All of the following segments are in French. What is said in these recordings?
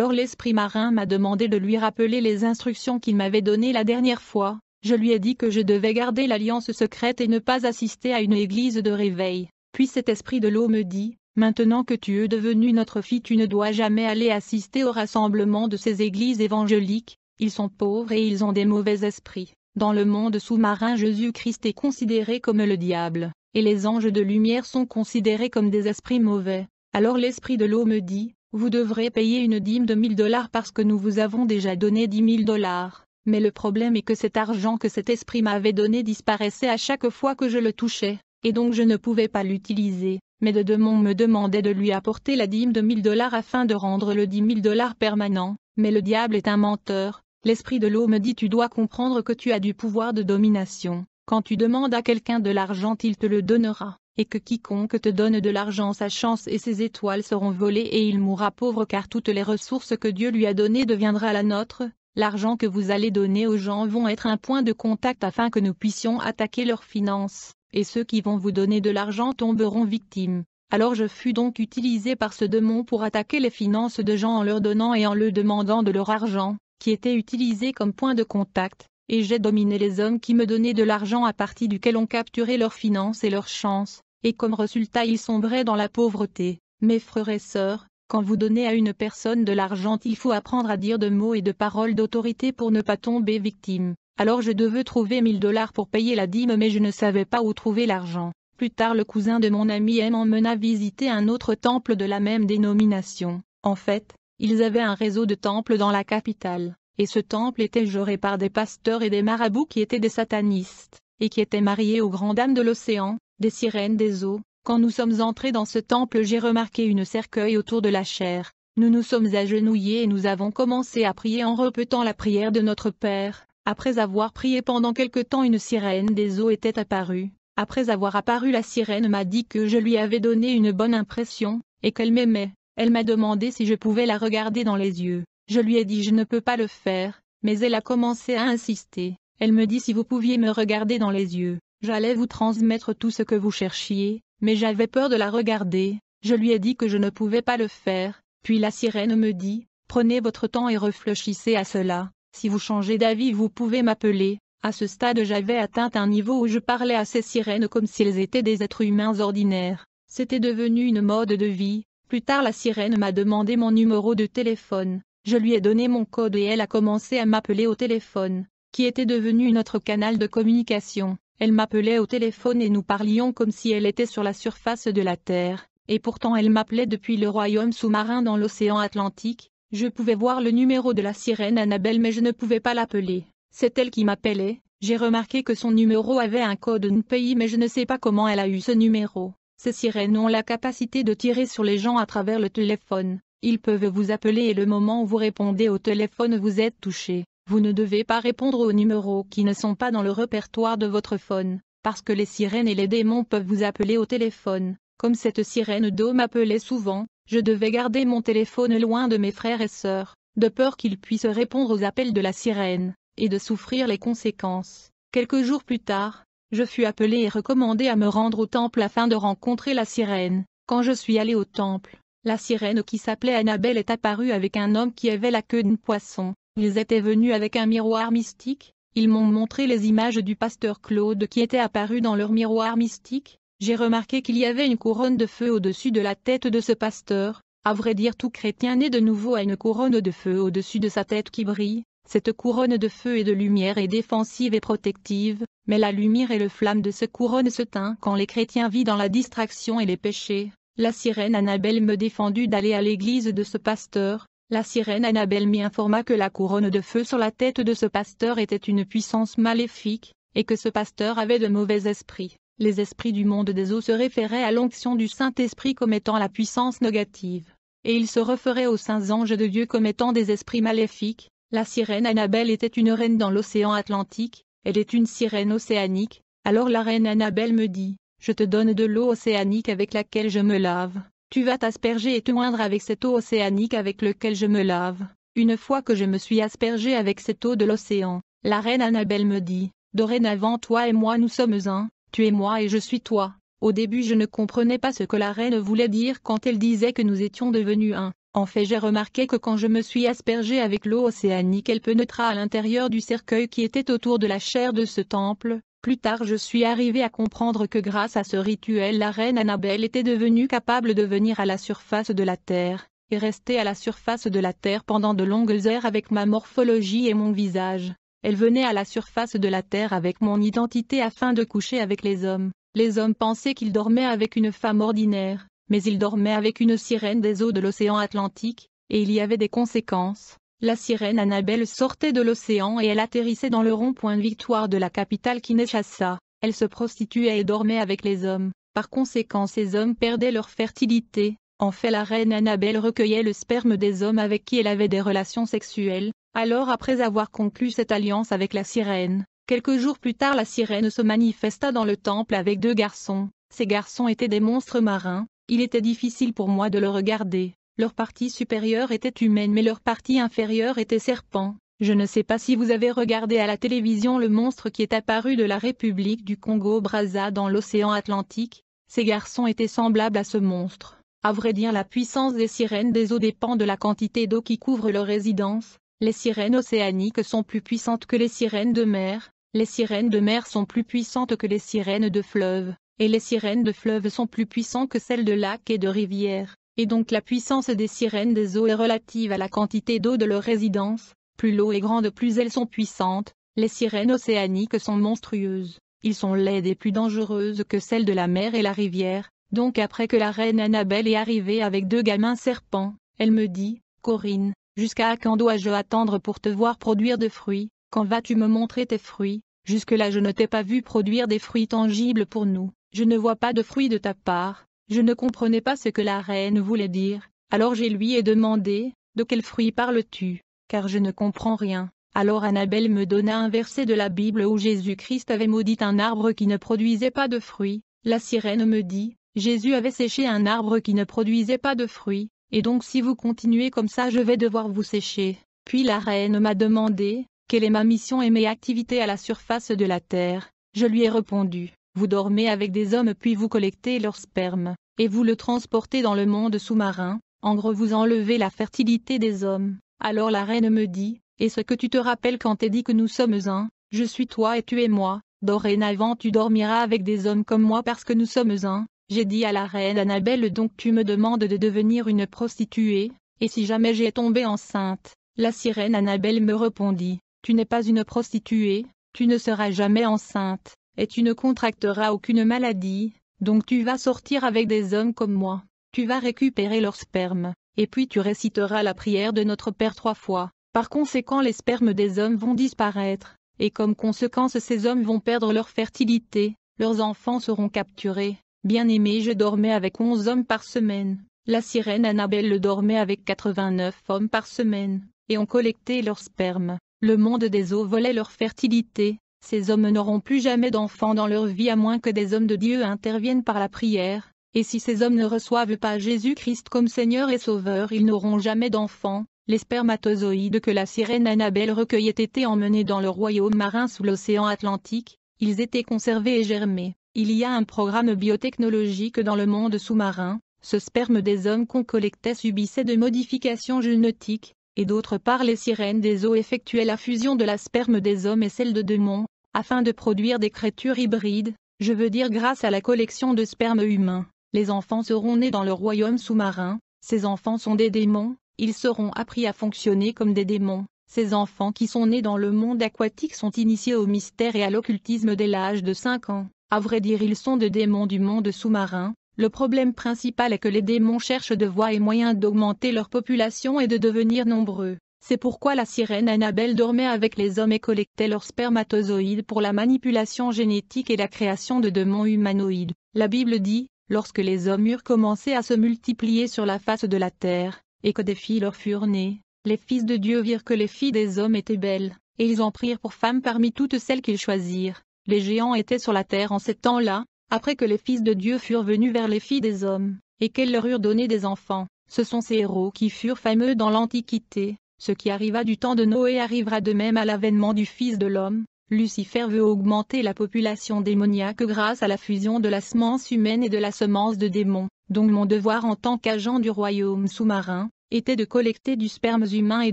Alors l'esprit marin m'a demandé de lui rappeler les instructions qu'il m'avait données la dernière fois, je lui ai dit que je devais garder l'alliance secrète et ne pas assister à une église de réveil, puis cet esprit de l'eau me dit, Maintenant que tu es devenu notre fille tu ne dois jamais aller assister au rassemblement de ces églises évangéliques, ils sont pauvres et ils ont des mauvais esprits. Dans le monde sous-marin Jésus-Christ est considéré comme le diable, et les anges de lumière sont considérés comme des esprits mauvais. Alors l'esprit de l'eau me dit, vous devrez payer une dîme de 1000 dollars parce que nous vous avons déjà donné 10 000 dollars. Mais le problème est que cet argent que cet esprit m'avait donné disparaissait à chaque fois que je le touchais, et donc je ne pouvais pas l'utiliser. Mais de démon me demandait de lui apporter la dîme de 1000 dollars afin de rendre le 10 000 dollars permanent. Mais le diable est un menteur. L'esprit de l'eau me dit tu dois comprendre que tu as du pouvoir de domination. Quand tu demandes à quelqu'un de l'argent il te le donnera et que quiconque te donne de l'argent sa chance et ses étoiles seront volées et il mourra pauvre car toutes les ressources que Dieu lui a données deviendra la nôtre, l'argent que vous allez donner aux gens vont être un point de contact afin que nous puissions attaquer leurs finances, et ceux qui vont vous donner de l'argent tomberont victimes. Alors je fus donc utilisé par ce démon pour attaquer les finances de gens en leur donnant et en leur demandant de leur argent, qui était utilisé comme point de contact, et j'ai dominé les hommes qui me donnaient de l'argent à partir duquel on capturait leurs finances et leurs chances, et comme résultat ils sombraient dans la pauvreté. Mes frères et sœurs, quand vous donnez à une personne de l'argent il faut apprendre à dire de mots et de paroles d'autorité pour ne pas tomber victime. Alors je devais trouver 1000 dollars pour payer la dîme mais je ne savais pas où trouver l'argent. Plus tard le cousin de mon ami M emmena visiter un autre temple de la même dénomination. En fait, ils avaient un réseau de temples dans la capitale, et ce temple était géré par des pasteurs et des marabouts qui étaient des satanistes, et qui étaient mariés aux grandes dames de l'océan, des sirènes des eaux, quand nous sommes entrés dans ce temple j'ai remarqué une cercueil autour de la chair, nous nous sommes agenouillés et nous avons commencé à prier en repetant la prière de notre Père, après avoir prié pendant quelque temps une sirène des eaux était apparue, après avoir apparu la sirène m'a dit que je lui avais donné une bonne impression, et qu'elle m'aimait, elle m'a demandé si je pouvais la regarder dans les yeux, je lui ai dit je ne peux pas le faire, mais elle a commencé à insister, elle me dit si vous pouviez me regarder dans les yeux, J'allais vous transmettre tout ce que vous cherchiez, mais j'avais peur de la regarder, je lui ai dit que je ne pouvais pas le faire, puis la sirène me dit, prenez votre temps et réfléchissez à cela, si vous changez d'avis vous pouvez m'appeler, à ce stade j'avais atteint un niveau où je parlais à ces sirènes comme s'ils étaient des êtres humains ordinaires, c'était devenu une mode de vie, plus tard la sirène m'a demandé mon numéro de téléphone. Je lui ai donné mon code et elle a commencé à m'appeler au téléphone, qui était devenu notre canal de communication. Elle m'appelait au téléphone et nous parlions comme si elle était sur la surface de la Terre, et pourtant elle m'appelait depuis le royaume sous-marin dans l'océan Atlantique, je pouvais voir le numéro de la sirène Annabelle mais je ne pouvais pas l'appeler, c'est elle qui m'appelait, j'ai remarqué que son numéro avait un code NPI mais je ne sais pas comment elle a eu ce numéro. Ces sirènes ont la capacité de tirer sur les gens à travers le téléphone. Ils peuvent vous appeler et le moment où vous répondez au téléphone vous êtes touché. Vous ne devez pas répondre aux numéros qui ne sont pas dans le répertoire de votre phone, parce que les sirènes et les démons peuvent vous appeler au téléphone. Comme cette sirène d'eau m'appelait souvent, je devais garder mon téléphone loin de mes frères et sœurs, de peur qu'ils puissent répondre aux appels de la sirène, et de souffrir les conséquences. Quelques jours plus tard, je fus appelé et recommandé à me rendre au temple afin de rencontrer la sirène. Quand je suis allé au temple, la sirène qui s'appelait Annabelle est apparue avec un homme qui avait la queue d'un poisson. Ils étaient venus avec un miroir mystique, ils m'ont montré les images du pasteur Claude qui était apparu dans leur miroir mystique, j'ai remarqué qu'il y avait une couronne de feu au-dessus de la tête de ce pasteur, à vrai dire tout chrétien né de nouveau à une couronne de feu au-dessus de sa tête qui brille, cette couronne de feu et de lumière est défensive et protective, mais la lumière et le flamme de ce couronne se teint quand les chrétiens vivent dans la distraction et les péchés. La sirène Annabelle me défendu d'aller à l'église de ce pasteur, la sirène Annabelle m'y informa que la couronne de feu sur la tête de ce pasteur était une puissance maléfique, et que ce pasteur avait de mauvais esprits. Les esprits du monde des eaux se référaient à l'onction du Saint-Esprit comme étant la puissance négative, et ils se referaient aux saints anges de Dieu comme étant des esprits maléfiques. La sirène Annabelle était une reine dans l'océan Atlantique, elle est une sirène océanique, alors la reine Annabelle me dit, je te donne de l'eau océanique avec laquelle je me lave, tu vas t'asperger et te moindre avec cette eau océanique avec laquelle je me lave. Une fois que je me suis aspergé avec cette eau de l'océan, la reine Annabelle me dit, Dorénavant toi et moi nous sommes un, tu es moi et je suis toi. Au début je ne comprenais pas ce que la reine voulait dire quand elle disait que nous étions devenus un. En fait j'ai remarqué que quand je me suis aspergé avec l'eau océanique elle pénétra à l'intérieur du cercueil qui était autour de la chair de ce temple, plus tard je suis arrivé à comprendre que grâce à ce rituel la reine Annabelle était devenue capable de venir à la surface de la Terre, et rester à la surface de la Terre pendant de longues heures avec ma morphologie et mon visage. Elle venait à la surface de la Terre avec mon identité afin de coucher avec les hommes. Les hommes pensaient qu'ils dormaient avec une femme ordinaire, mais ils dormaient avec une sirène des eaux de l'océan Atlantique, et il y avait des conséquences. La sirène Annabelle sortait de l'océan et elle atterrissait dans le rond-point de victoire de la capitale Kinshasa. Elle se prostituait et dormait avec les hommes. Par conséquent ces hommes perdaient leur fertilité. En fait la reine Annabelle recueillait le sperme des hommes avec qui elle avait des relations sexuelles. Alors après avoir conclu cette alliance avec la sirène, quelques jours plus tard la sirène se manifesta dans le temple avec deux garçons. Ces garçons étaient des monstres marins, il était difficile pour moi de le regarder. Leur partie supérieure était humaine mais leur partie inférieure était serpent. Je ne sais pas si vous avez regardé à la télévision le monstre qui est apparu de la République du Congo Brazza dans l'océan Atlantique, ces garçons étaient semblables à ce monstre. À vrai dire la puissance des sirènes des eaux dépend de la quantité d'eau qui couvre leur résidence, les sirènes océaniques sont plus puissantes que les sirènes de mer, les sirènes de mer sont plus puissantes que les sirènes de fleuve, et les sirènes de fleuve sont plus puissantes que celles de lacs et de rivières et donc la puissance des sirènes des eaux est relative à la quantité d'eau de leur résidence, plus l'eau est grande plus elles sont puissantes, les sirènes océaniques sont monstrueuses, ils sont laides et plus dangereuses que celles de la mer et la rivière, donc après que la reine Annabelle est arrivée avec deux gamins serpents, elle me dit, Corinne, jusqu'à quand dois-je attendre pour te voir produire de fruits, quand vas-tu me montrer tes fruits, jusque-là je ne t'ai pas vu produire des fruits tangibles pour nous, je ne vois pas de fruits de ta part, je ne comprenais pas ce que la reine voulait dire, alors j'ai lui ai demandé, de quels fruits parles-tu, car je ne comprends rien. Alors Annabelle me donna un verset de la Bible où Jésus-Christ avait maudit un arbre qui ne produisait pas de fruits. La sirène me dit, Jésus avait séché un arbre qui ne produisait pas de fruits, et donc si vous continuez comme ça je vais devoir vous sécher. Puis la reine m'a demandé, quelle est ma mission et mes activités à la surface de la terre. Je lui ai répondu, vous dormez avec des hommes puis vous collectez leur sperme et vous le transportez dans le monde sous-marin, en gros vous enlevez la fertilité des hommes. Alors la reine me dit, et ce que tu te rappelles quand t'es dit que nous sommes un, je suis toi et tu es moi, dorénavant tu dormiras avec des hommes comme moi parce que nous sommes un, j'ai dit à la reine Annabelle donc tu me demandes de devenir une prostituée, et si jamais j'ai tombé enceinte, la sirène Annabelle me répondit, tu n'es pas une prostituée, tu ne seras jamais enceinte, et tu ne contracteras aucune maladie, donc tu vas sortir avec des hommes comme moi, tu vas récupérer leur sperme, et puis tu réciteras la prière de notre Père trois fois. Par conséquent les spermes des hommes vont disparaître, et comme conséquence ces hommes vont perdre leur fertilité, leurs enfants seront capturés. Bien aimé je dormais avec onze hommes par semaine, la sirène Annabelle le dormait avec 89 hommes par semaine, et ont collecté leur sperme, le monde des eaux volait leur fertilité, ces hommes n'auront plus jamais d'enfants dans leur vie à moins que des hommes de Dieu interviennent par la prière, et si ces hommes ne reçoivent pas Jésus-Christ comme Seigneur et Sauveur ils n'auront jamais d'enfants, les spermatozoïdes que la sirène Annabelle recueillait étaient emmenés dans le royaume marin sous l'océan Atlantique, ils étaient conservés et germés. Il y a un programme biotechnologique dans le monde sous-marin, ce sperme des hommes qu'on collectait subissait de modifications génétiques, et d'autre part les sirènes des eaux effectuaient la fusion de la sperme des hommes et celle de démons, afin de produire des créatures hybrides, je veux dire grâce à la collection de sperme humain. Les enfants seront nés dans le royaume sous-marin, ces enfants sont des démons, ils seront appris à fonctionner comme des démons. Ces enfants qui sont nés dans le monde aquatique sont initiés au mystère et à l'occultisme dès l'âge de 5 ans. À vrai dire ils sont des démons du monde sous-marin, le problème principal est que les démons cherchent de voies et moyens d'augmenter leur population et de devenir nombreux. C'est pourquoi la sirène Annabelle dormait avec les hommes et collectait leurs spermatozoïdes pour la manipulation génétique et la création de démons humanoïdes. La Bible dit, lorsque les hommes eurent commencé à se multiplier sur la face de la terre, et que des filles leur furent nées, les fils de Dieu virent que les filles des hommes étaient belles, et ils en prirent pour femmes parmi toutes celles qu'ils choisirent. Les géants étaient sur la terre en ces temps-là, après que les fils de Dieu furent venus vers les filles des hommes, et qu'elles leur eurent donné des enfants, ce sont ces héros qui furent fameux dans l'Antiquité, ce qui arriva du temps de Noé arrivera de même à l'avènement du Fils de l'homme, Lucifer veut augmenter la population démoniaque grâce à la fusion de la semence humaine et de la semence de démons, donc mon devoir en tant qu'agent du royaume sous-marin, était de collecter du sperme humain et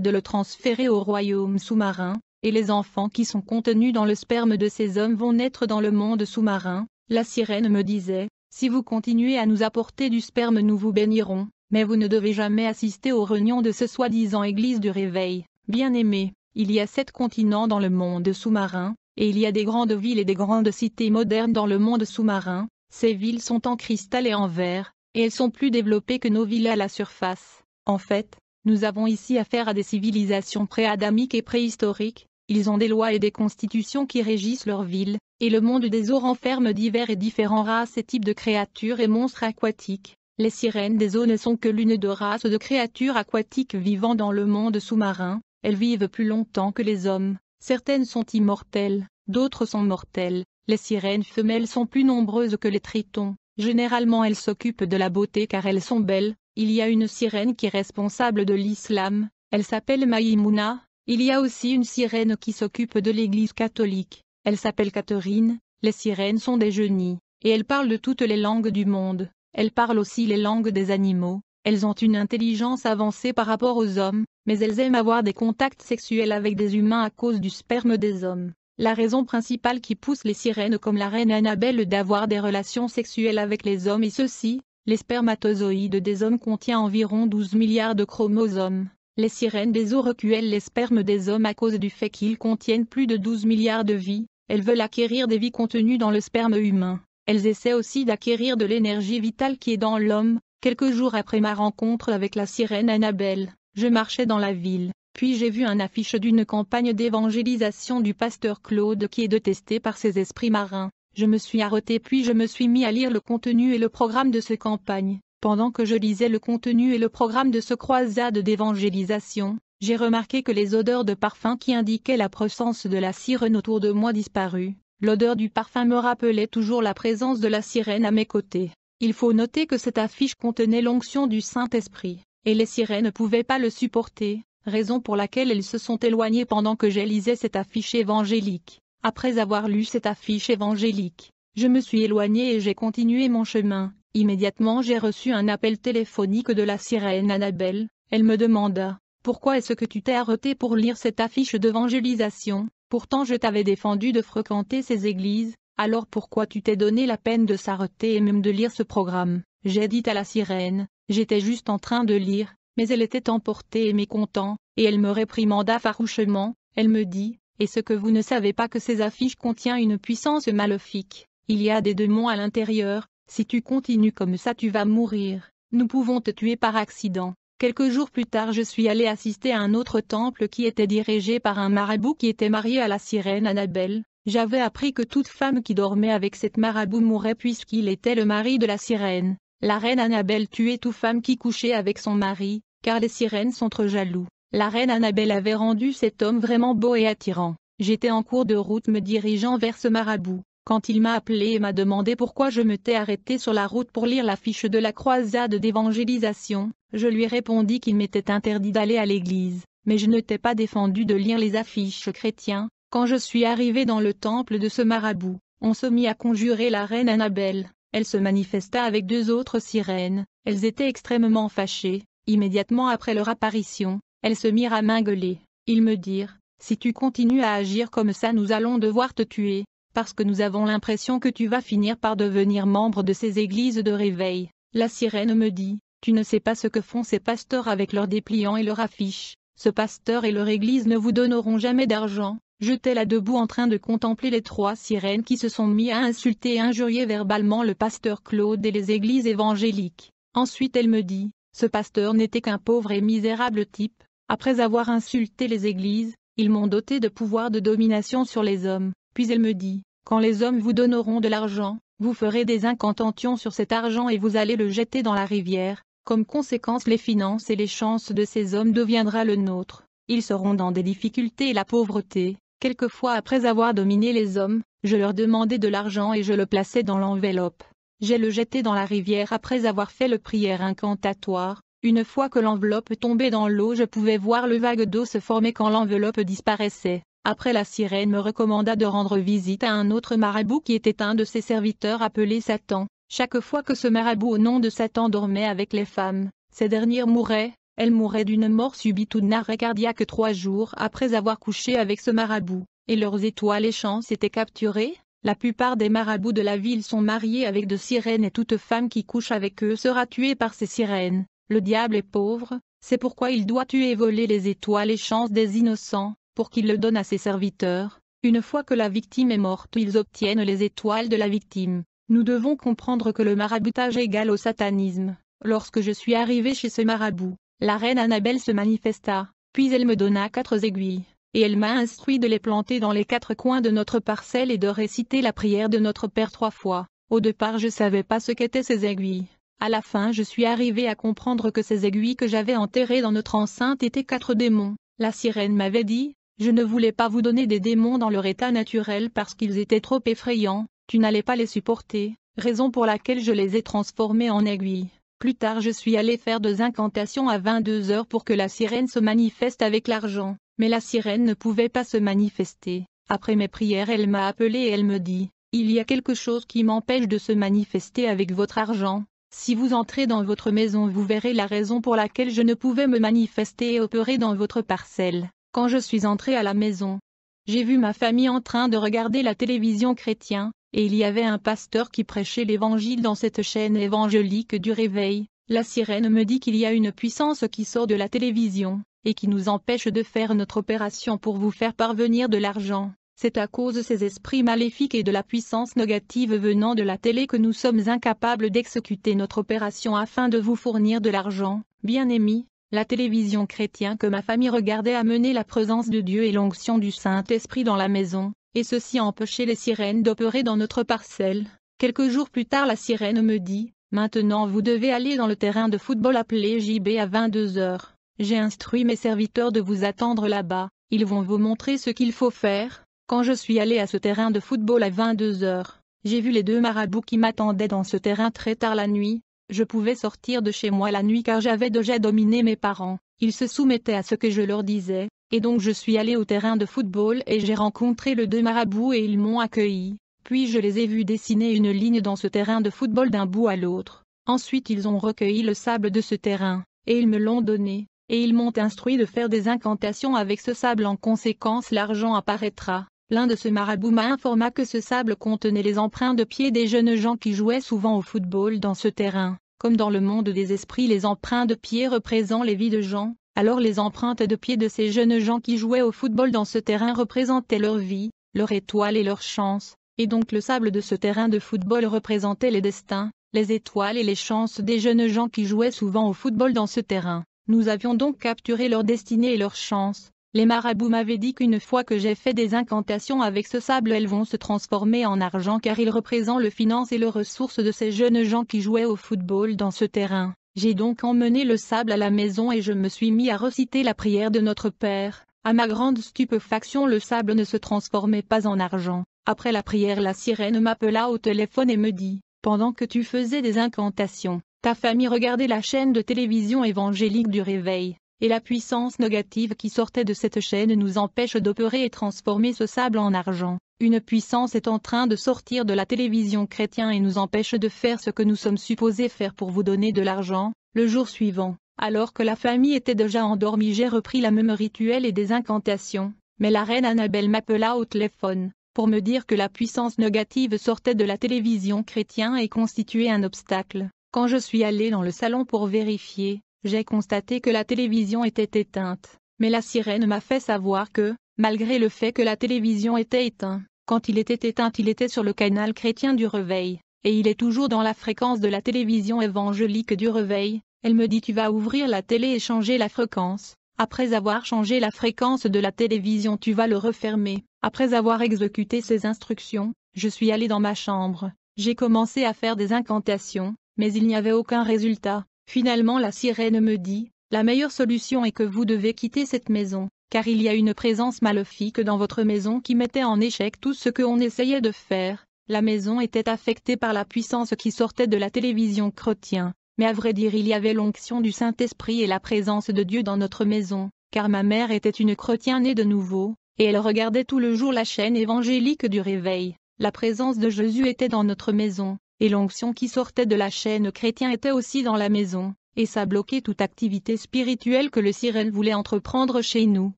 de le transférer au royaume sous-marin, et les enfants qui sont contenus dans le sperme de ces hommes vont naître dans le monde sous-marin, la sirène me disait, si vous continuez à nous apporter du sperme nous vous bénirons, mais vous ne devez jamais assister aux réunions de ce soi-disant église du réveil. Bien-aimé, il y a sept continents dans le monde sous-marin, et il y a des grandes villes et des grandes cités modernes dans le monde sous-marin, ces villes sont en cristal et en verre, et elles sont plus développées que nos villes à la surface. En fait, nous avons ici affaire à des civilisations pré-adamiques et préhistoriques, ils ont des lois et des constitutions qui régissent leur ville, et le monde des eaux renferme divers et différents races et types de créatures et monstres aquatiques. Les sirènes des eaux ne sont que l'une de races de créatures aquatiques vivant dans le monde sous-marin, elles vivent plus longtemps que les hommes, certaines sont immortelles, d'autres sont mortelles, les sirènes femelles sont plus nombreuses que les tritons, généralement elles s'occupent de la beauté car elles sont belles, il y a une sirène qui est responsable de l'islam, elle s'appelle Maïmouna, il y a aussi une sirène qui s'occupe de l'Église catholique. Elle s'appelle Catherine, les sirènes sont des genies, et elles parlent de toutes les langues du monde. Elles parlent aussi les langues des animaux. Elles ont une intelligence avancée par rapport aux hommes, mais elles aiment avoir des contacts sexuels avec des humains à cause du sperme des hommes. La raison principale qui pousse les sirènes comme la reine Annabelle d'avoir des relations sexuelles avec les hommes est ceci, les spermatozoïdes des hommes contient environ 12 milliards de chromosomes. Les sirènes des eaux recuellent les spermes des hommes à cause du fait qu'ils contiennent plus de 12 milliards de vies, elles veulent acquérir des vies contenues dans le sperme humain. Elles essaient aussi d'acquérir de l'énergie vitale qui est dans l'homme. Quelques jours après ma rencontre avec la sirène Annabelle, je marchais dans la ville, puis j'ai vu un affiche d'une campagne d'évangélisation du pasteur Claude qui est détesté par ses esprits marins. Je me suis arrêté puis je me suis mis à lire le contenu et le programme de cette campagne. Pendant que je lisais le contenu et le programme de ce croisade d'évangélisation, j'ai remarqué que les odeurs de parfum qui indiquaient la présence de la sirène autour de moi disparut. L'odeur du parfum me rappelait toujours la présence de la sirène à mes côtés. Il faut noter que cette affiche contenait l'onction du Saint-Esprit, et les sirènes ne pouvaient pas le supporter, raison pour laquelle elles se sont éloignées pendant que je lisais cette affiche évangélique. Après avoir lu cette affiche évangélique, je me suis éloigné et j'ai continué mon chemin, Immédiatement j'ai reçu un appel téléphonique de la sirène Annabelle, elle me demanda, pourquoi est-ce que tu t'es arrêté pour lire cette affiche d'évangélisation, pourtant je t'avais défendu de fréquenter ces églises, alors pourquoi tu t'es donné la peine de s'arrêter et même de lire ce programme J'ai dit à la sirène, j'étais juste en train de lire, mais elle était emportée et mécontente, et elle me réprimanda farouchement, elle me dit, est-ce que vous ne savez pas que ces affiches contiennent une puissance maléfique Il y a des démons à l'intérieur, si tu continues comme ça tu vas mourir, nous pouvons te tuer par accident. Quelques jours plus tard je suis allé assister à un autre temple qui était dirigé par un marabout qui était marié à la sirène Annabelle. J'avais appris que toute femme qui dormait avec cette marabout mourait puisqu'il était le mari de la sirène. La reine Annabelle tuait toute femme qui couchait avec son mari, car les sirènes sont trop jaloux. La reine Annabelle avait rendu cet homme vraiment beau et attirant. J'étais en cours de route me dirigeant vers ce marabout quand il m'a appelé et m'a demandé pourquoi je me t'ai arrêté sur la route pour lire l'affiche de la croisade d'évangélisation, je lui répondis qu'il m'était interdit d'aller à l'église, mais je ne t'ai pas défendu de lire les affiches chrétiens. Quand je suis arrivé dans le temple de ce marabout, on se mit à conjurer la reine Annabelle, elle se manifesta avec deux autres sirènes, elles étaient extrêmement fâchées, immédiatement après leur apparition, elles se mirent à mingueler ils me dirent, si tu continues à agir comme ça nous allons devoir te tuer, parce que nous avons l'impression que tu vas finir par devenir membre de ces églises de réveil. La sirène me dit, tu ne sais pas ce que font ces pasteurs avec leurs dépliants et leurs affiches. Ce pasteur et leur église ne vous donneront jamais d'argent. J'étais là debout en train de contempler les trois sirènes qui se sont mis à insulter et injurier verbalement le pasteur Claude et les églises évangéliques. Ensuite elle me dit, ce pasteur n'était qu'un pauvre et misérable type. Après avoir insulté les églises, ils m'ont doté de pouvoir de domination sur les hommes. Puis elle me dit, Quand les hommes vous donneront de l'argent, vous ferez des incantations sur cet argent et vous allez le jeter dans la rivière, comme conséquence les finances et les chances de ces hommes deviendra le nôtre, ils seront dans des difficultés et la pauvreté, quelquefois après avoir dominé les hommes, je leur demandais de l'argent et je le plaçais dans l'enveloppe. J'ai le jeté dans la rivière après avoir fait le prière incantatoire, une fois que l'enveloppe tombait dans l'eau je pouvais voir le vague d'eau se former quand l'enveloppe disparaissait. Après la sirène me recommanda de rendre visite à un autre marabout qui était un de ses serviteurs appelé Satan. Chaque fois que ce marabout au nom de Satan dormait avec les femmes, ces dernières mouraient, elles mouraient d'une mort subite ou d'un arrêt cardiaque trois jours après avoir couché avec ce marabout, et leurs étoiles et chances étaient capturées. La plupart des marabouts de la ville sont mariés avec de sirènes et toute femme qui couche avec eux sera tuée par ces sirènes. Le diable est pauvre, c'est pourquoi il doit tuer et voler les étoiles et chances des innocents, pour qu'il le donne à ses serviteurs. Une fois que la victime est morte, ils obtiennent les étoiles de la victime. Nous devons comprendre que le maraboutage égal au satanisme. Lorsque je suis arrivé chez ce marabout, la reine Annabelle se manifesta, puis elle me donna quatre aiguilles, et elle m'a instruit de les planter dans les quatre coins de notre parcelle et de réciter la prière de notre Père trois fois. Au départ je ne savais pas ce qu'étaient ces aiguilles. À la fin je suis arrivé à comprendre que ces aiguilles que j'avais enterrées dans notre enceinte étaient quatre démons. La sirène m'avait dit, je ne voulais pas vous donner des démons dans leur état naturel parce qu'ils étaient trop effrayants, tu n'allais pas les supporter, raison pour laquelle je les ai transformés en aiguilles. Plus tard je suis allé faire deux incantations à 22 heures pour que la sirène se manifeste avec l'argent, mais la sirène ne pouvait pas se manifester. Après mes prières elle m'a appelé et elle me dit, il y a quelque chose qui m'empêche de se manifester avec votre argent. Si vous entrez dans votre maison vous verrez la raison pour laquelle je ne pouvais me manifester et opérer dans votre parcelle. Quand je suis entré à la maison, j'ai vu ma famille en train de regarder la télévision chrétien, et il y avait un pasteur qui prêchait l'évangile dans cette chaîne évangélique du réveil. La sirène me dit qu'il y a une puissance qui sort de la télévision, et qui nous empêche de faire notre opération pour vous faire parvenir de l'argent. C'est à cause de ces esprits maléfiques et de la puissance négative venant de la télé que nous sommes incapables d'exécuter notre opération afin de vous fournir de l'argent. bien aimé. La télévision chrétienne que ma famille regardait amenait la présence de Dieu et l'onction du Saint-Esprit dans la maison, et ceci empêchait les sirènes d'opérer dans notre parcelle. Quelques jours plus tard la sirène me dit, maintenant vous devez aller dans le terrain de football appelé JB à 22 » J'ai instruit mes serviteurs de vous attendre là-bas, ils vont vous montrer ce qu'il faut faire. Quand je suis allé à ce terrain de football à 22 h j'ai vu les deux marabouts qui m'attendaient dans ce terrain très tard la nuit, je pouvais sortir de chez moi la nuit car j'avais déjà dominé mes parents, ils se soumettaient à ce que je leur disais, et donc je suis allé au terrain de football et j'ai rencontré le deux marabouts et ils m'ont accueilli, puis je les ai vus dessiner une ligne dans ce terrain de football d'un bout à l'autre. Ensuite ils ont recueilli le sable de ce terrain, et ils me l'ont donné, et ils m'ont instruit de faire des incantations avec ce sable en conséquence l'argent apparaîtra, L'un de ce marabout m'a informa que ce sable contenait les empreintes de pieds des jeunes gens qui jouaient souvent au football dans ce terrain. Comme dans le monde des esprits les empreintes de pieds représentent les vies de gens, alors les empreintes de pieds de ces jeunes gens qui jouaient au football dans ce terrain représentaient leur vie, leur étoile et leur chance, et donc le sable de ce terrain de football représentait les destins, les étoiles et les chances des jeunes gens qui jouaient souvent au football dans ce terrain. Nous avions donc capturé leur destinée et leur chance, les marabouts m'avaient dit qu'une fois que j'ai fait des incantations avec ce sable elles vont se transformer en argent car il représente le finance et le ressources de ces jeunes gens qui jouaient au football dans ce terrain. J'ai donc emmené le sable à la maison et je me suis mis à reciter la prière de notre Père. À ma grande stupéfaction le sable ne se transformait pas en argent. Après la prière la sirène m'appela au téléphone et me dit « Pendant que tu faisais des incantations, ta famille regardait la chaîne de télévision évangélique du réveil et la puissance négative qui sortait de cette chaîne nous empêche d'opérer et transformer ce sable en argent. Une puissance est en train de sortir de la télévision chrétien et nous empêche de faire ce que nous sommes supposés faire pour vous donner de l'argent. Le jour suivant, alors que la famille était déjà endormie j'ai repris la même rituel et des incantations, mais la reine Annabelle m'appela au téléphone pour me dire que la puissance négative sortait de la télévision chrétien et constituait un obstacle. Quand je suis allé dans le salon pour vérifier, j'ai constaté que la télévision était éteinte, mais la sirène m'a fait savoir que, malgré le fait que la télévision était éteinte, quand il était éteint il était sur le canal chrétien du réveil, et il est toujours dans la fréquence de la télévision évangélique du réveil, elle me dit tu vas ouvrir la télé et changer la fréquence, après avoir changé la fréquence de la télévision tu vas le refermer, après avoir exécuté ces instructions, je suis allé dans ma chambre, j'ai commencé à faire des incantations, mais il n'y avait aucun résultat, Finalement la sirène me dit, la meilleure solution est que vous devez quitter cette maison, car il y a une présence maléfique dans votre maison qui mettait en échec tout ce que on essayait de faire, la maison était affectée par la puissance qui sortait de la télévision chrétien, mais à vrai dire il y avait l'onction du Saint-Esprit et la présence de Dieu dans notre maison, car ma mère était une chrétienne née de nouveau, et elle regardait tout le jour la chaîne évangélique du réveil. La présence de Jésus était dans notre maison, et l'onction qui sortait de la chaîne chrétien était aussi dans la maison, et ça bloquait toute activité spirituelle que le sirène voulait entreprendre chez nous.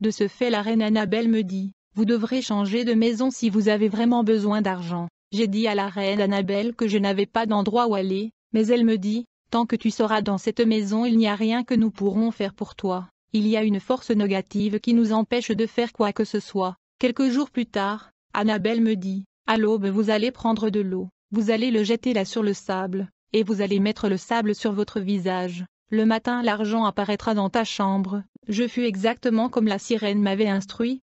De ce fait la reine Annabelle me dit, vous devrez changer de maison si vous avez vraiment besoin d'argent. J'ai dit à la reine Annabelle que je n'avais pas d'endroit où aller, mais elle me dit, tant que tu seras dans cette maison il n'y a rien que nous pourrons faire pour toi. Il y a une force négative qui nous empêche de faire quoi que ce soit. Quelques jours plus tard, Annabelle me dit, à l'aube vous allez prendre de l'eau. Vous allez le jeter là sur le sable, et vous allez mettre le sable sur votre visage. Le matin l'argent apparaîtra dans ta chambre. Je fus exactement comme la sirène m'avait instruit.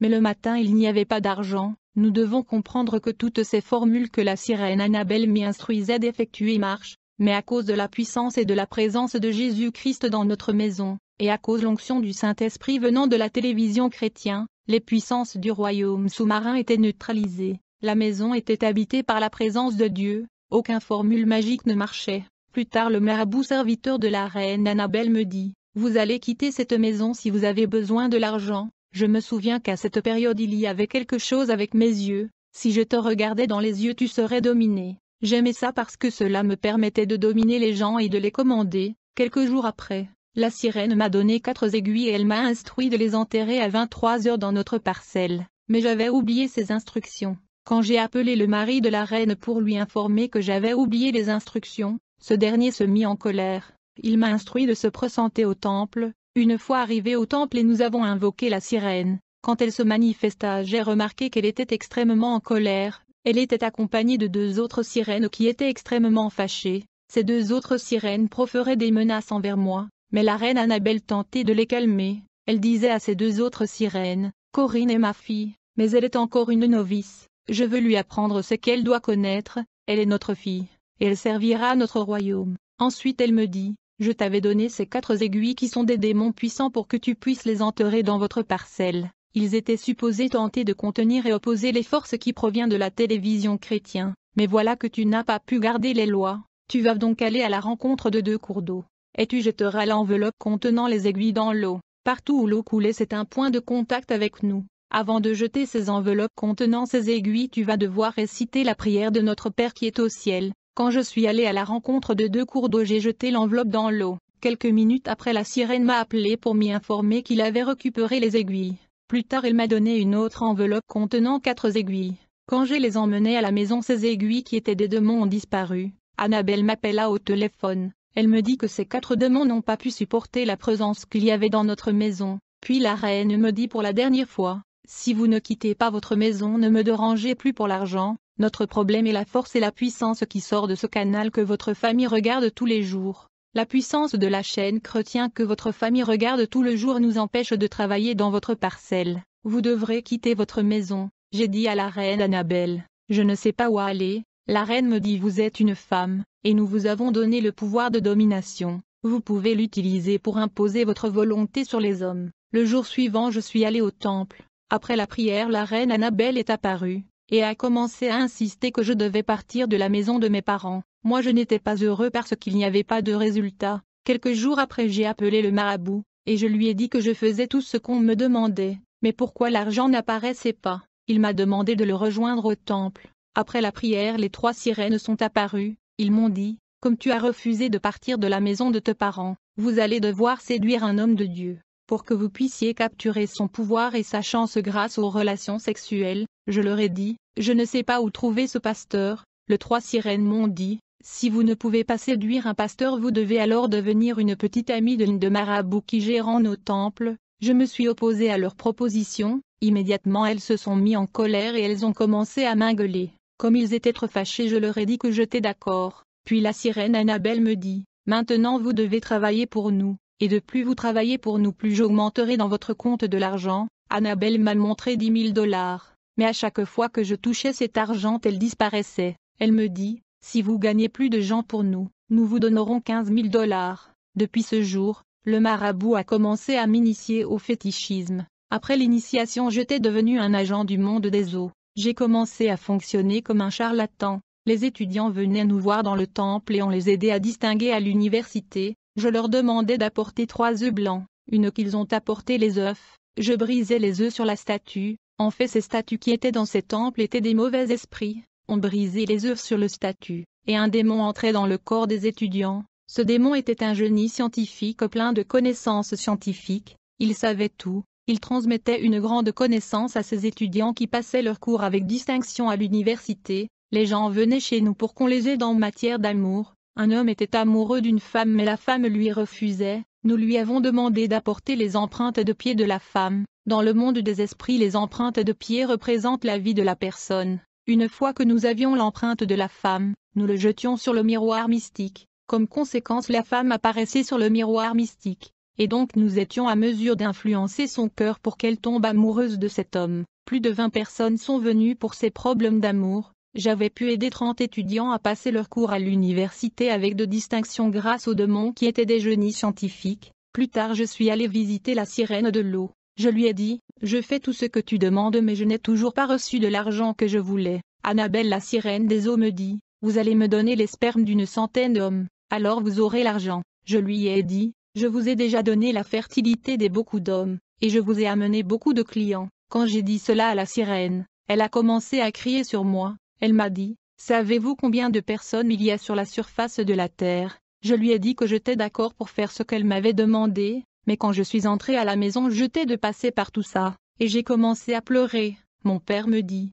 Mais le matin il n'y avait pas d'argent. Nous devons comprendre que toutes ces formules que la sirène Annabelle m'y instruisait d'effectuer marchent, mais à cause de la puissance et de la présence de Jésus-Christ dans notre maison, et à cause l'onction du Saint-Esprit venant de la télévision chrétienne, les puissances du royaume sous-marin étaient neutralisées. La maison était habitée par la présence de Dieu, aucun formule magique ne marchait. Plus tard le marabout serviteur de la reine Annabelle me dit, vous allez quitter cette maison si vous avez besoin de l'argent, je me souviens qu'à cette période il y avait quelque chose avec mes yeux, si je te regardais dans les yeux tu serais dominé. J'aimais ça parce que cela me permettait de dominer les gens et de les commander. Quelques jours après, la sirène m'a donné quatre aiguilles et elle m'a instruit de les enterrer à 23 heures dans notre parcelle, mais j'avais oublié ses instructions. Quand j'ai appelé le mari de la reine pour lui informer que j'avais oublié les instructions, ce dernier se mit en colère. Il m'a instruit de se présenter au temple. Une fois arrivé au temple et nous avons invoqué la sirène. Quand elle se manifesta, j'ai remarqué qu'elle était extrêmement en colère. Elle était accompagnée de deux autres sirènes qui étaient extrêmement fâchées. Ces deux autres sirènes proféraient des menaces envers moi, mais la reine Annabelle tentait de les calmer. Elle disait à ces deux autres sirènes, Corinne est ma fille, mais elle est encore une novice. Je veux lui apprendre ce qu'elle doit connaître, elle est notre fille, et elle servira notre royaume. Ensuite elle me dit, je t'avais donné ces quatre aiguilles qui sont des démons puissants pour que tu puisses les enterrer dans votre parcelle. Ils étaient supposés tenter de contenir et opposer les forces qui proviennent de la télévision chrétienne. Mais voilà que tu n'as pas pu garder les lois, tu vas donc aller à la rencontre de deux cours d'eau, et tu jetteras l'enveloppe contenant les aiguilles dans l'eau. Partout où l'eau coulait c'est un point de contact avec nous. Avant de jeter ces enveloppes contenant ces aiguilles tu vas devoir réciter la prière de notre Père qui est au ciel. Quand je suis allé à la rencontre de deux cours d'eau j'ai jeté l'enveloppe dans l'eau. Quelques minutes après la sirène m'a appelé pour m'y informer qu'il avait récupéré les aiguilles. Plus tard elle m'a donné une autre enveloppe contenant quatre aiguilles. Quand j'ai les emmenées à la maison ces aiguilles qui étaient des démons ont disparu. Annabelle m'appela au téléphone. Elle me dit que ces quatre démons n'ont pas pu supporter la présence qu'il y avait dans notre maison. Puis la reine me dit pour la dernière fois, si vous ne quittez pas votre maison ne me dérangez plus pour l'argent, notre problème est la force et la puissance qui sort de ce canal que votre famille regarde tous les jours. La puissance de la chaîne chrétien que votre famille regarde tous les jours nous empêche de travailler dans votre parcelle. Vous devrez quitter votre maison, j'ai dit à la reine Annabelle. Je ne sais pas où aller, la reine me dit vous êtes une femme, et nous vous avons donné le pouvoir de domination. Vous pouvez l'utiliser pour imposer votre volonté sur les hommes. Le jour suivant je suis allé au temple, après la prière la reine Annabelle est apparue, et a commencé à insister que je devais partir de la maison de mes parents. Moi je n'étais pas heureux parce qu'il n'y avait pas de résultat. Quelques jours après j'ai appelé le marabout, et je lui ai dit que je faisais tout ce qu'on me demandait, mais pourquoi l'argent n'apparaissait pas. Il m'a demandé de le rejoindre au temple. Après la prière les trois sirènes sont apparues, ils m'ont dit, comme tu as refusé de partir de la maison de tes parents, vous allez devoir séduire un homme de Dieu pour que vous puissiez capturer son pouvoir et sa chance grâce aux relations sexuelles, je leur ai dit, je ne sais pas où trouver ce pasteur, le trois sirènes m'ont dit, si vous ne pouvez pas séduire un pasteur vous devez alors devenir une petite amie d'une de marabouts qui gérant nos temples, je me suis opposé à leur proposition, immédiatement elles se sont mis en colère et elles ont commencé à m'ingueuler. comme ils étaient trop fâchés je leur ai dit que j'étais d'accord, puis la sirène Annabelle me dit, maintenant vous devez travailler pour nous, et de plus vous travaillez pour nous plus j'augmenterai dans votre compte de l'argent, Annabelle m'a montré dix mille dollars, mais à chaque fois que je touchais cet argent elle disparaissait, elle me dit, si vous gagnez plus de gens pour nous, nous vous donnerons quinze mille dollars. Depuis ce jour, le marabout a commencé à m'initier au fétichisme. Après l'initiation j'étais devenu un agent du monde des eaux, j'ai commencé à fonctionner comme un charlatan. Les étudiants venaient nous voir dans le temple et on les aidait à distinguer à l'université, je leur demandais d'apporter trois œufs blancs, une qu'ils ont apporté les œufs, je brisais les œufs sur la statue, en fait ces statues qui étaient dans ces temples étaient des mauvais esprits, on brisait les œufs sur le statut, et un démon entrait dans le corps des étudiants, ce démon était un génie scientifique plein de connaissances scientifiques, il savait tout, il transmettait une grande connaissance à ses étudiants qui passaient leurs cours avec distinction à l'université, les gens venaient chez nous pour qu'on les aide en matière d'amour, un homme était amoureux d'une femme mais la femme lui refusait, nous lui avons demandé d'apporter les empreintes de pied de la femme. Dans le monde des esprits les empreintes de pied représentent la vie de la personne. Une fois que nous avions l'empreinte de la femme, nous le jetions sur le miroir mystique. Comme conséquence la femme apparaissait sur le miroir mystique, et donc nous étions à mesure d'influencer son cœur pour qu'elle tombe amoureuse de cet homme. Plus de 20 personnes sont venues pour ces problèmes d'amour, j'avais pu aider 30 étudiants à passer leur cours à l'université avec de distinctions grâce aux deux qui étaient des génies scientifiques. Plus tard je suis allé visiter la sirène de l'eau. Je lui ai dit, je fais tout ce que tu demandes mais je n'ai toujours pas reçu de l'argent que je voulais. Annabelle la sirène des eaux me dit, vous allez me donner les spermes d'une centaine d'hommes, alors vous aurez l'argent. Je lui ai dit, je vous ai déjà donné la fertilité des beaucoup d'hommes, et je vous ai amené beaucoup de clients. Quand j'ai dit cela à la sirène, elle a commencé à crier sur moi, elle m'a dit, savez-vous combien de personnes il y a sur la surface de la Terre Je lui ai dit que j'étais d'accord pour faire ce qu'elle m'avait demandé, mais quand je suis entrée à la maison j'étais de passer par tout ça, et j'ai commencé à pleurer, mon père me dit.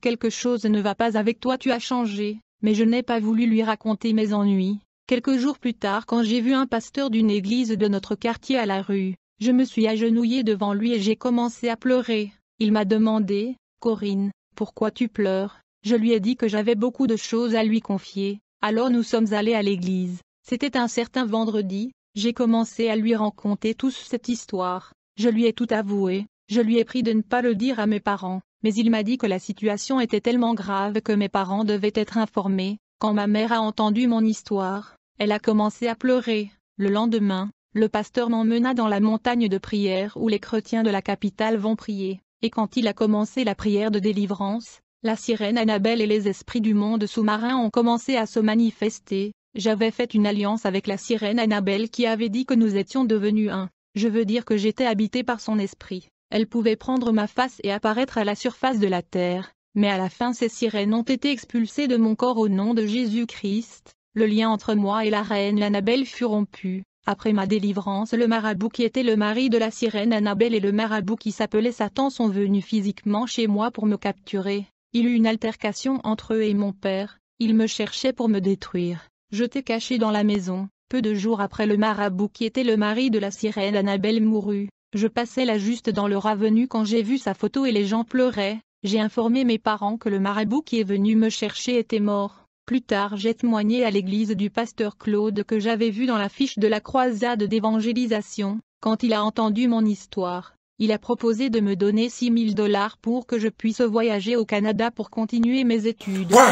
Quelque chose ne va pas avec toi tu as changé, mais je n'ai pas voulu lui raconter mes ennuis. Quelques jours plus tard quand j'ai vu un pasteur d'une église de notre quartier à la rue, je me suis agenouillée devant lui et j'ai commencé à pleurer. Il m'a demandé, Corinne, pourquoi tu pleures je lui ai dit que j'avais beaucoup de choses à lui confier, alors nous sommes allés à l'église, c'était un certain vendredi, j'ai commencé à lui raconter toute cette histoire, je lui ai tout avoué, je lui ai pris de ne pas le dire à mes parents, mais il m'a dit que la situation était tellement grave que mes parents devaient être informés, quand ma mère a entendu mon histoire, elle a commencé à pleurer, le lendemain, le pasteur m'emmena dans la montagne de prière où les chrétiens de la capitale vont prier, et quand il a commencé la prière de délivrance, la sirène Annabelle et les esprits du monde sous-marin ont commencé à se manifester, j'avais fait une alliance avec la sirène Annabelle qui avait dit que nous étions devenus un, je veux dire que j'étais habité par son esprit, elle pouvait prendre ma face et apparaître à la surface de la terre, mais à la fin ces sirènes ont été expulsées de mon corps au nom de Jésus-Christ, le lien entre moi et la reine Annabelle fut rompu, après ma délivrance le marabout qui était le mari de la sirène Annabelle et le marabout qui s'appelait Satan sont venus physiquement chez moi pour me capturer, il eut une altercation entre eux et mon père, il me cherchait pour me détruire. Je t'ai caché dans la maison, peu de jours après le marabout qui était le mari de la sirène Annabelle mourut. Je passais là juste dans leur avenue quand j'ai vu sa photo et les gens pleuraient. J'ai informé mes parents que le marabout qui est venu me chercher était mort. Plus tard j'ai témoigné à l'église du pasteur Claude que j'avais vu dans l'affiche de la croisade d'évangélisation, quand il a entendu mon histoire. Il a proposé de me donner 6000 dollars pour que je puisse voyager au Canada pour continuer mes études. Quoi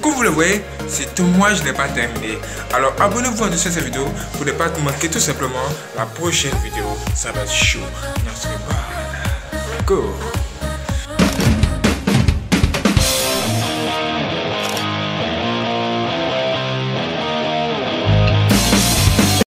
Comme vous le voyez, c'est tout moi, je n'ai pas terminé. Alors abonnez-vous à cette vidéo pour ne pas te manquer tout simplement la prochaine vidéo. Ça va être chaud. Go